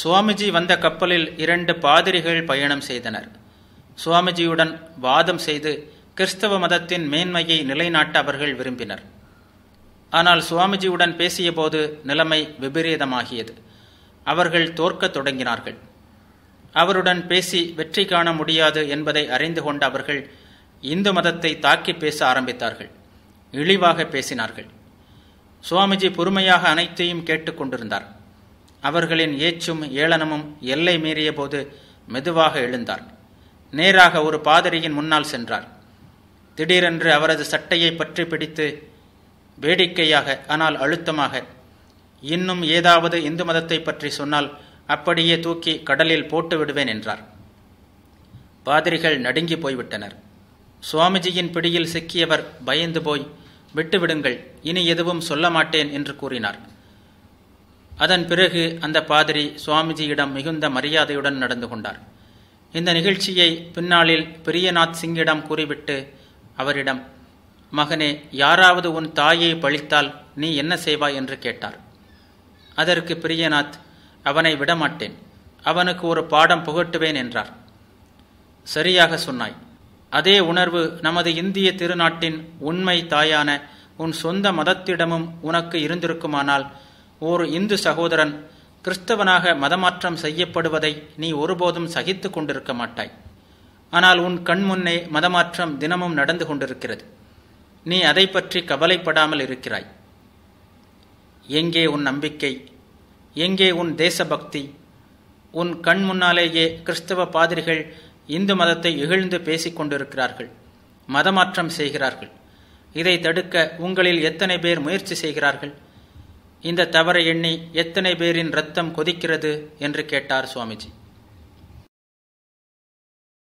சுவாமிஜி வந்த கப்பலில் இரண்டு பாதிரிகள் பயணம் செய்தனர் சுவாமிஜியுடன் வாதம் செய்து கிறிஸ்தவ மதத்தின் மேன்மையை நிலைநாட்ட அவர்கள் விரும்பினர் ஆனால் சுவாமிஜியுடன் பேசியபோது நிலைமை விபரீதமாகியது அவர்கள் தோற்கத் தொடங்கினார்கள் அவருடன் பேசி வெற்றி காண முடியாது என்பதை அறிந்து கொண்ட அவர்கள் இந்து மதத்தை தாக்கி பேச ஆரம்பித்தார்கள் இழிவாக பேசினார்கள் சுவாமிஜி பொறுமையாக அனைத்தையும் கேட்டுக்கொண்டிருந்தார் அவர்களின் ஏச்சும் ஏளனமும் எல்லை மீறிய போது மெதுவாக எழுந்தார் நேராக ஒரு பாதிரியின் முன்னால் சென்றார் திடீரென்று அவரது சட்டையை பற்றி பிடித்து வேடிக்கையாக ஆனால் அழுத்தமாக இன்னும் ஏதாவது இந்து மதத்தை பற்றி சொன்னால் அப்படியே தூக்கி கடலில் போட்டு விடுவேன் என்றார் பாதிரிகள் நடுங்கி போய்விட்டனர் சுவாமிஜியின் பிடியில் சிக்கியவர் பயந்து போய் விட்டுவிடுங்கள் இனி எதுவும் சொல்ல மாட்டேன் என்று கூறினார் அதன் பிறகு அந்த பாதிரி சுவாமிஜியிடம் மிகுந்த மரியாதையுடன் நடந்து கொண்டார் இந்த நிகழ்ச்சியை பின்னாளில் பிரியநாத் சிங்கிடம் கூறிவிட்டு அவரிடம் மகனே யாராவது உன் தாயை பழித்தால் நீ என்ன செய்வாய் என்று கேட்டார் அதற்கு பிரியநாத் அவனை விடமாட்டேன் அவனுக்கு ஒரு பாடம் புகட்டுவேன் என்றார் சரியாக சொன்னாய் அதே உணர்வு நமது இந்திய திருநாட்டின் உண்மை தாயான உன் சொந்த மதத்திடமும் உனக்கு இருந்திருக்குமானால் ஓர் இந்து சகோதரன் கிறிஸ்தவனாக மதமாற்றம் செய்யப்படுவதை நீ ஒருபோதும் சகித்து கொண்டிருக்க மாட்டாய் ஆனால் உன் கண்முன்னே மதமாற்றம் தினமும் நடந்து கொண்டிருக்கிறது நீ அதை பற்றி கவலைப்படாமல் இருக்கிறாய் எங்கே உன் நம்பிக்கை எங்கே உன் தேசபக்தி உன் கண் முன்னாலேயே கிறிஸ்தவ பாதிரிகள் இந்து மதத்தை இகழ்ந்து பேசிக் கொண்டிருக்கிறார்கள் மதமாற்றம் செய்கிறார்கள் இதை தடுக்க உங்களில் எத்தனை பேர் முயற்சி செய்கிறார்கள் இந்த தவறை எண்ணி எத்தனை பேரின் ரத்தம் கொதிக்கிறது என்று கேட்டார் சுவாமிஜி